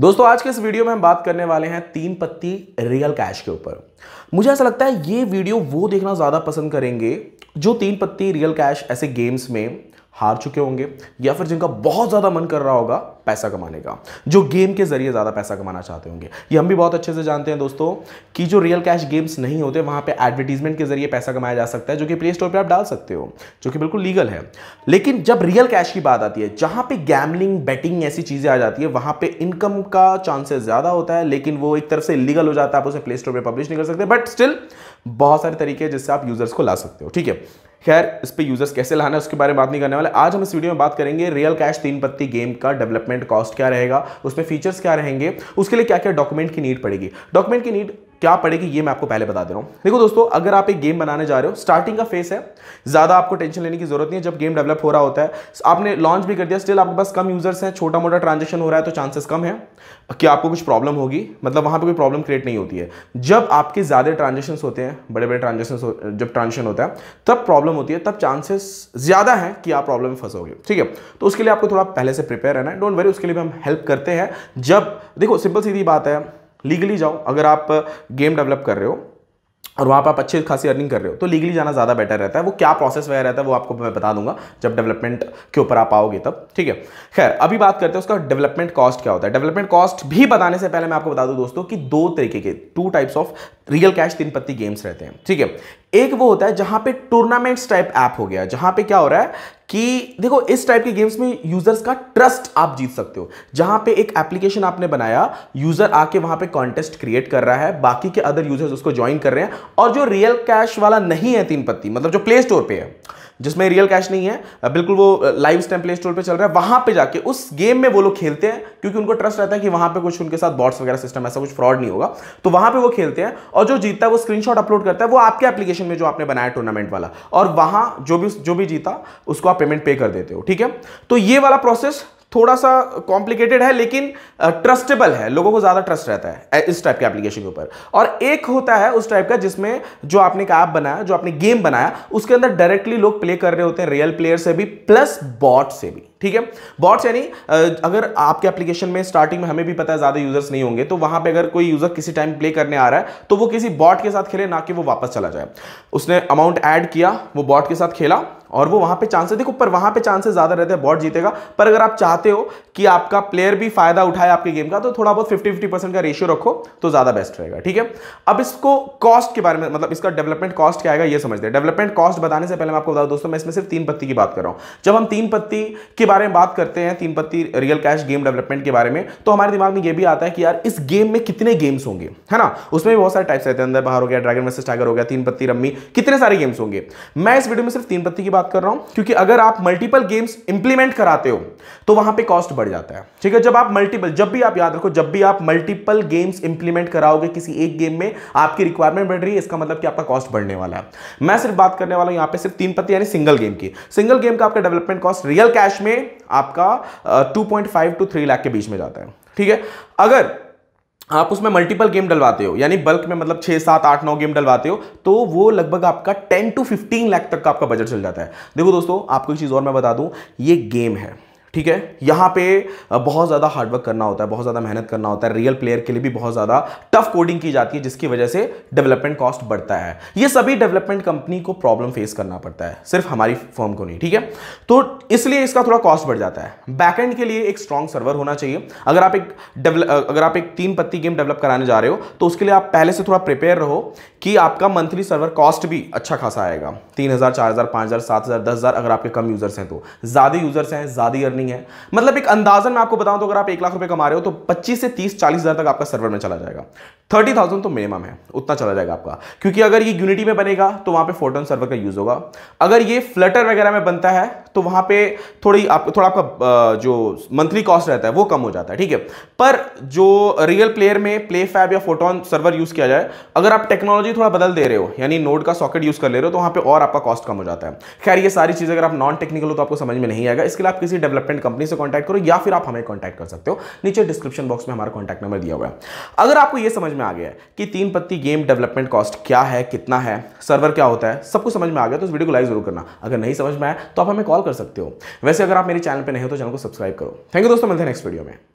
दोस्तों आज के इस वीडियो में हम बात करने वाले हैं तीन पत्ती रियल कैश के ऊपर मुझे ऐसा लगता है ये वीडियो वो देखना ज़्यादा पसंद करेंगे जो तीन पत्ती रियल कैश ऐसे गेम्स में हार चुके होंगे या फिर जिनका बहुत ज़्यादा मन कर रहा होगा पैसा कमाने का जो गेम के ज़रिए ज़्यादा पैसा कमाना चाहते होंगे ये हम भी बहुत अच्छे से जानते हैं दोस्तों कि जो रियल कैश गेम्स नहीं होते वहाँ पर एडवर्टीजमेंट के ज़रिए पैसा कमाया जा सकता है जो कि प्ले स्टोर पर आप डाल सकते हो जो कि बिल्कुल लीगल है लेकिन जब रियल कैश की बात आती है जहाँ पर गैमलिंग बैटिंग ऐसी चीज़ें आ जाती है वहाँ पर इनकम का चांसेस ज़्यादा होता है लेकिन वो एक तरफ से लीगल हो जाता है आप उसे प्ले स्टोर पर पब्लिश नहीं कर सकते बट स्टिल बहुत सारे तरीके हैं जिससे आप यूजर्स को ला सकते हो ठीक है खैर इस पर यूजर्स कैसे लाना है उसके बारे में बात नहीं करने वाले आज हम इस वीडियो में बात करेंगे रियल कैश तीन पत्ती गेम का डेवलपमेंट डेवलपमेंट कॉस्ट क्या रहेगा उसमें फीचर्स क्या रहेंगे उसके लिए क्या क्या डॉक्यूमेंट की नीड पड़ेगी डॉक्यूमेंट की नीड क्या पड़ेगी ये मैं आपको पहले बता दे रहा हूँ देखो दोस्तों अगर आप एक गेम बनाने जा रहे हो स्टार्टिंग का फेस है ज़्यादा आपको टेंशन लेने की जरूरत नहीं है जब गेम डेवलप हो रहा होता है आपने लॉन्च भी कर दिया स्टिल आपके पास कम यूजर्स हैं छोटा मोटा ट्रांजेक्शन हो रहा है तो चांसेस कम है कि आपको कुछ प्रॉब्लम होगी मतलब वहाँ पर कोई प्रॉब्लम क्रिएट नहीं होती है जब आपके ज़्यादा ट्रांजेक्शन होते हैं बड़े बड़े ट्रांजेक्शन जब ट्रांजेक्शन होता है तब प्रॉब्लम होती है तब चांसेस ज़्यादा हैं कि आप प्रॉब्लम में फंसोगे ठीक है तो उसके लिए आपको थोड़ा पहले से प्रिपेयर रहना है डोंट वरी उसके लिए भी हम हेल्प करते हैं जब देखो सिंपल सीधी बात है लीगली जाओ अगर आप गेम डेवलप कर रहे हो और वहाँ पर आप अच्छी खासी अर्निंग कर रहे हो तो लीगली जाना ज़्यादा बेटर रहता है वो क्या प्रोसेस वगैरह रहता है वो आपको मैं बता दूंगा जब डेवलपमेंट के ऊपर आप आओगे तब ठीक है खैर अभी बात करते हैं उसका डेवलपमेंट कॉस्ट क्या होता है डेवलपमेंट कॉस्ट भी बताने से पहले मैं आपको बता दूं दोस्तों कि दो तरीके के two types of real cash Teen Patti games रहते हैं ठीक है एक वो होता है जहां पे टूर्नामेंट्स टाइप ऐप हो गया जहां पे क्या हो रहा है कि देखो इस टाइप के गेम्स में यूजर्स का ट्रस्ट आप जीत सकते हो जहां पे एक एप्लीकेशन आपने बनाया यूजर आके वहां पे कॉन्टेस्ट क्रिएट कर रहा है बाकी के अदर यूजर्स उसको ज्वाइन कर रहे हैं और जो रियल कैश वाला नहीं है तीन पत्ती मतलब जो प्ले स्टोर पे है जिसमें रियल कैश नहीं है बिल्कुल वो लाइव स्टैम प्ले स्टोर पे चल रहा है वहां पे जाके उस गेम में वो लोग खेलते हैं क्योंकि उनको ट्रस्ट रहता है कि वहां पे कुछ उनके साथ बॉट्स वगैरह सिस्टम ऐसा कुछ फ्रॉड नहीं होगा तो वहां पे वो खेलते हैं और जो जीतता है वो स्क्रीनशॉट अपलोड करता है वो आपके एप्लीकेशन में जो आपने बनाया टूर्नामेंट वाला और वहां जो भी जो भी जीता उसको आप पेमेंट पे कर देते हो ठीक है तो ये वाला प्रोसेस थोड़ा सा कॉम्प्लिकेटेड है लेकिन ट्रस्टेबल है लोगों को ज़्यादा ट्रस्ट रहता है इस टाइप के एप्लीकेशन के ऊपर और एक होता है उस टाइप का जिसमें जो आपने एक ऐप बनाया जो आपने गेम बनाया उसके अंदर डायरेक्टली लोग प्ले कर रहे होते हैं रियल प्लेयर से भी प्लस बॉट से भी ठीक है बॉट्स यानी अगर आपके एप्लीकेशन में स्टार्टिंग में हमें भी पता है ज़्यादा यूजर्स नहीं होंगे तो वहां पे अगर कोई यूजर किसी टाइम प्ले करने आ रहा है तो वो किसी बॉट के साथ खेले ना कि वो वापस चला जाए उसने अमाउंट ऐड किया वो बॉट के साथ खेला और वो वहां पे चांसेस देखो पर वहां पे चांसेस ज्यादा रहते हैं बॉट जीतेगा पर अगर आप चाहते हो कि आपका प्लेयर भी फायदा उठाए आपके गेम का तो थोड़ा बहुत 50 50 परसेंट का रेशियो रखो तो ज्यादा बेस्ट रहेगा ठीक है अब इसको कॉस्ट के बारे में मतलब इसका डेवलपमेंट कॉस्ट क्या आएगा यह समझते हैं डेवलपमेंट कॉस्ट बताने से पहले मैं आपको बता दोस्तों मैं इसमें सिर्फ तीन पत्ती की बात कर रहा हूं जब हम तीन पत्ती के बारे में बात करते हैं तीन पत्ती रियल कैश गेम डेवलपमेंट के बारे में तो हमारे दिमाग में यह भी आता है कि यार इस गेम में कितने गेम्स होंगे है ना उसमें भी बहुत सारे टाइप्स रहते हैं अंदर बाहर हो गया ड्रैगन वर्सेस टाइगर हो गया तीन पत्ती रम्मी कितने सारे गेम्स होंगे मैं इस वीडियो में सिर्फ तीन पत्ती की बात कर रहा हूं क्योंकि अगर आप मल्टीपल गेम्स इंप्लीमेंट कराते हो तो वहां पर कॉस्ट बढ़ जाता है ठीक है जब आप मल्टीपल जब भी आप याद रखो जब भी आप मल्टीपल गेम्स इंप्लीमेंट कराओगे किसी एक गेम में आपकी रिक्वायरमेंट बढ़ रही है इसका मतलब कि आपका कॉस्ट बढ़ने वाला है मैं सिर्फ बात करने वाला हूं यहां पे सिर्फ तीन पत्ती यानी सिंगल गेम की सिंगल गेम का आपका डेवलपमेंट कॉस्ट रियल कैश में आपका two point five two three lakh के बीच में जाता है ठीक है अगर आप उसमें मल्टीपल गेम डलवाते हो यानी बल्क में मतलब छः सात आठ नौ गेम डलवाते हो तो वो लगभग आपका टेन टू फिफ्टीन लाख तक का आपका बजट चल जाता है देखो दोस्तों आपको एक चीज़ और मैं बता दूं ये गेम है ठीक है यहाँ पे बहुत ज़्यादा हार्डवर्क करना होता है बहुत ज़्यादा मेहनत करना होता है रियल प्लेयर के लिए भी बहुत ज़्यादा टफ कोडिंग की जाती है जिसकी वजह से डेवलपमेंट कॉस्ट बढ़ता है ये सभी डेवलपमेंट कंपनी को प्रॉब्लम फेस करना पड़ता है सिर्फ हमारी फर्म को नहीं ठीक है तो इसलिए इसका थोड़ा कॉस्ट बढ़ जाता है बैकएंड के लिए एक स्ट्रॉन्ग सर्वर होना चाहिए अगर आप एक डेवलप अगर आप एक तीन पत्ती गेम डेवलप कराने जा रहे हो तो उसके लिए आप पहले से थोड़ा प्रिपेयर रहो कि आपका मंथली सर्वर कॉस्ट भी अच्छा खासा आएगा तीन हज़ार चार हज़ार पाँच हज़ार सात हज़ार दस हज़ार अगर आपके कम यूज़र्स हैं तो ज़्यादा यूज़र्स हैं ज़्यादा अर्निंग है मतलब एक अंदाजन मैं आपको बताऊं तो अगर आप एक लाख रुपए कमा रहे हो तो पच्चीस से तीस चालीस हज़ार तक आपका सर्वर में चला जाएगा थर्टी थाउजेंड तो मिनिमम है उतना चला जाएगा आपका क्योंकि अगर ये यूनिटी में बनेगा तो वहाँ पे फोटोन सर्वर का यूज़ होगा अगर ये फ्लटर वगैरह में बनता है तो वहाँ पे थोड़ी आप थोड़ा आपका जो मंथली कॉस्ट रहता है वो कम हो जाता है ठीक है पर जो रियल प्लेयर में प्ले फैब या फोटोन सर्वर यूज़ किया जाए अगर आप टेक्नोलॉजी थोड़ा बदल दे रहे हो यानी नोड का सॉकेट यूज़ कर ले रहे हो तो वहाँ पर और आपका कॉस्ट कम हो जाता है खैर ये सारी चीज़ अगर आप नॉन टेक्निकल हो तो आपको समझ में नहीं आएगा इसके लिए आप किसी डेवलपमेंट कंपनी से कॉन्टैक्ट करो या फिर आप हमें कॉन्टैक्ट कर सकते हो नीचे डिस्क्रिप्शन बॉक्स में हमारा कॉन्टैक्ट नंबर दिया हुआ है अगर आपको ये समझ में आ गया है कि तीन पत्ती गेम डेवलपमेंट कॉस्ट क्या है कितना है सर्वर क्या होता है सब कुछ समझ में आ गया तो इस वीडियो को लाइक जरूर करना अगर नहीं समझ में आया तो आप हमें कॉल कर सकते हो वैसे अगर आप मेरे चैनल पर नहीं हो तो चैनल को सब्सक्राइब करो थैंक यू दोस्तों मिलते हैं नेक्स्ट वीडियो में